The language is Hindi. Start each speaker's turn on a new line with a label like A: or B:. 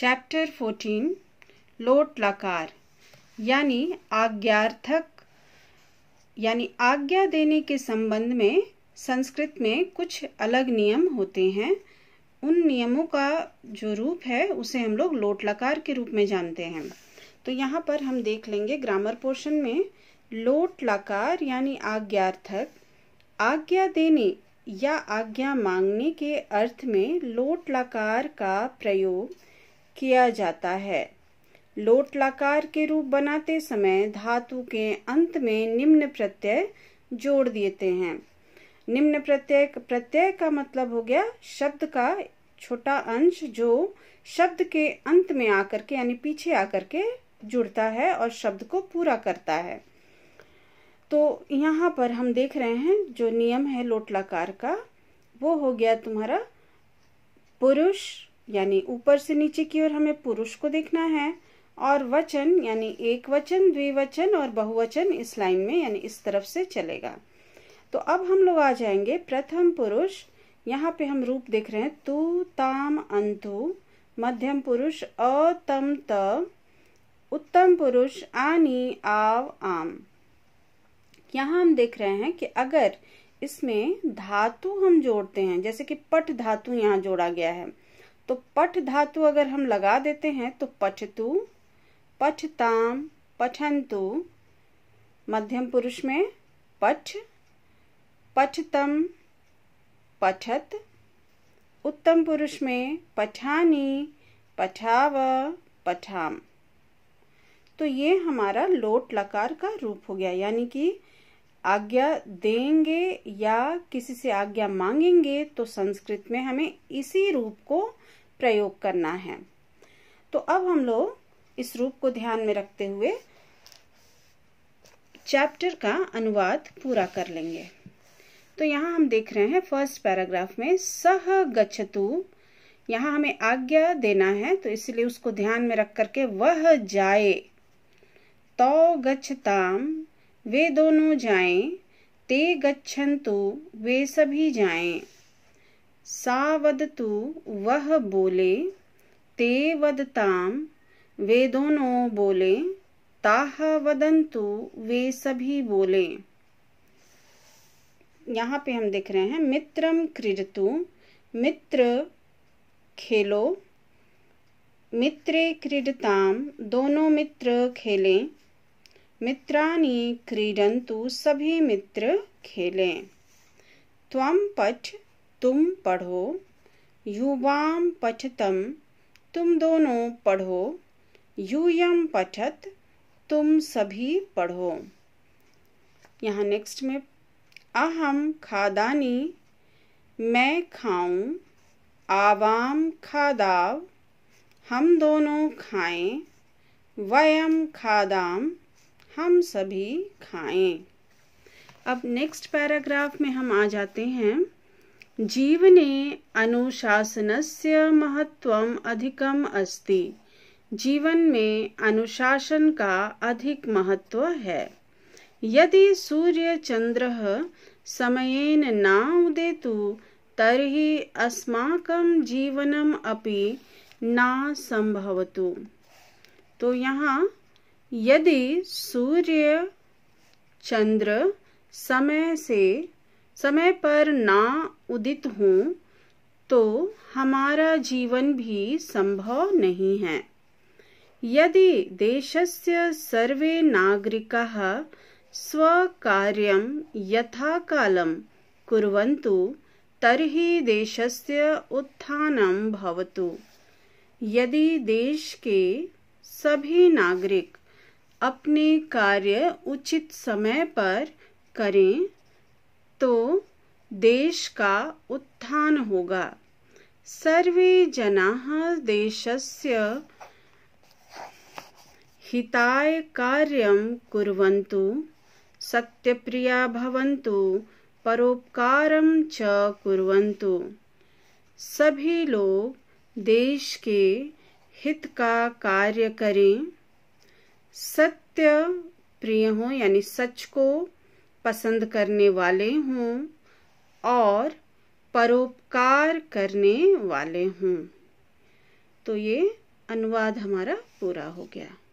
A: चैप्टर फोर्टीन लोट लकार यानी आज्ञार्थक यानी आज्ञा देने के संबंध में संस्कृत में कुछ अलग नियम होते हैं उन नियमों का जो रूप है उसे हम लोग लोट लकार के रूप में जानते हैं तो यहाँ पर हम देख लेंगे ग्रामर पोर्शन में लोट लकार यानी आज्ञार्थक आज्ञा देने या आज्ञा मांगने के अर्थ में लोट लकार का प्रयोग किया जाता है लोटलाकार के रूप बनाते समय धातु के अंत में निम्न प्रत्यय जोड़ देते हैं निम्न प्रत्यय प्रत्यय का मतलब हो गया शब्द का छोटा अंश जो शब्द के अंत में आकर के यानी पीछे आकर के जुड़ता है और शब्द को पूरा करता है तो यहाँ पर हम देख रहे हैं जो नियम है लोटलाकार का वो हो गया तुम्हारा पुरुष यानी ऊपर से नीचे की ओर हमें पुरुष को देखना है और वचन यानी एक वचन द्विवचन और बहुवचन इस लाइन में यानी इस तरफ से चलेगा तो अब हम लोग आ जाएंगे प्रथम पुरुष यहाँ पे हम रूप देख रहे हैं तू ताम अंतु मध्यम पुरुष अतम त उत्तम पुरुष आनी आव आम यहाँ हम देख रहे हैं कि अगर इसमें धातु हम जोड़ते हैं जैसे कि पट धातु यहाँ जोड़ा गया है तो पठ धातु अगर हम लगा देते हैं तो पठतु पठताम पठंतु मध्यम पुरुष में पठ पठतम पठत उत्तम पुरुष में पठानी पठाव पठाम तो ये हमारा लोट लकार का रूप हो गया यानी कि आज्ञा देंगे या किसी से आज्ञा मांगेंगे तो संस्कृत में हमें इसी रूप को प्रयोग करना है तो अब हम लोग इस रूप को ध्यान में रखते हुए चैप्टर का अनुवाद पूरा कर लेंगे तो यहाँ हम देख रहे हैं फर्स्ट पैराग्राफ में सह गच्छतु यहाँ हमें आज्ञा देना है तो इसलिए उसको ध्यान में रख करके वह जाए तो गच्छताम वे दोनों जाएं ते गच्छन्तु वे सभी जाएं सावद तो वह बोले ते वदताम वे दोनों बोले ताह वदंतु वे सभी बोले यहाँ पे हम देख रहे हैं मित्रम क्रीडतु मित्र खेलो मित्रे क्रीडताम दोनों मित्र खेलें मित्रानी क्रीडंतु सभी मित्र खेलें त्वम पठ तुम पढ़ो युवाम पठतम तुम दोनों पढ़ो यूयम पठत तुम सभी पढ़ो यहाँ नेक्स्ट में अहम खादानी मैं खाऊं आवाम खादाव हम दोनों खाएं वयम खादाम हम सभी खाएं अब नेक्स्ट पैराग्राफ में हम आ जाते हैं जीवने अनुशासनस्य महत्वम अधिकम अस्ति जीवन में अनुशासन का अधिक महत्व है यदि चंद्र समयेन न उदेतु तरी अस्माकं जीवन अपि न संभवतु तो यहाँ यदि सूर्य चंद्र समय से समय पर ना उदित हों तो हमारा जीवन भी संभव नहीं है यदि देशस्य सर्वे नागरिक नागरिकाः यथा कालम कुरु तर्हि देशस्य उत्थान भवतु यदि देश के सभी नागरिक अपने कार्य उचित समय पर करें तो देश का उत्थान होगा सर्वे जना देशस्य हिताय कार्यं कुर्वन्तु सत्यप्रिया भवन्तु परोपकारं च सभी लोग देश के हित का कार्य करें सत्य प्रिय हो यानी सच को पसंद करने वाले हों और परोपकार करने वाले हों तो ये अनुवाद हमारा पूरा हो गया